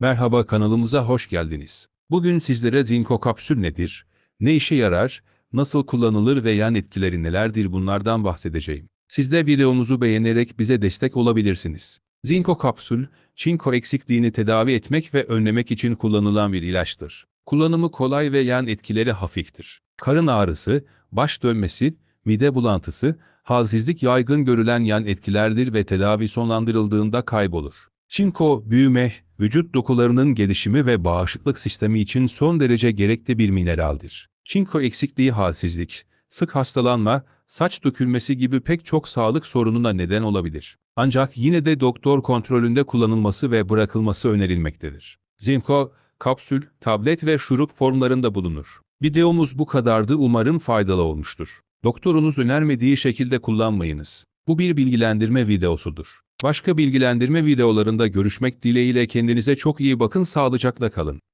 Merhaba kanalımıza hoş geldiniz. Bugün sizlere zinko kapsül nedir, ne işe yarar, nasıl kullanılır ve yan etkileri nelerdir bunlardan bahsedeceğim. Siz de videomuzu beğenerek bize destek olabilirsiniz. Zinko kapsül, çinko eksikliğini tedavi etmek ve önlemek için kullanılan bir ilaçtır. Kullanımı kolay ve yan etkileri hafiftir. Karın ağrısı, baş dönmesi, mide bulantısı, halsizlik yaygın görülen yan etkilerdir ve tedavi sonlandırıldığında kaybolur. Çinko, büyüme, vücut dokularının gelişimi ve bağışıklık sistemi için son derece gerekli bir mineraldir. Çinko eksikliği halsizlik, sık hastalanma, saç dökülmesi gibi pek çok sağlık sorununa neden olabilir. Ancak yine de doktor kontrolünde kullanılması ve bırakılması önerilmektedir. Zinko, kapsül, tablet ve şurup formlarında bulunur. Videomuz bu kadardı umarım faydalı olmuştur. Doktorunuz önermediği şekilde kullanmayınız. Bu bir bilgilendirme videosudur. Başka bilgilendirme videolarında görüşmek dileğiyle kendinize çok iyi bakın sağlıcakla kalın.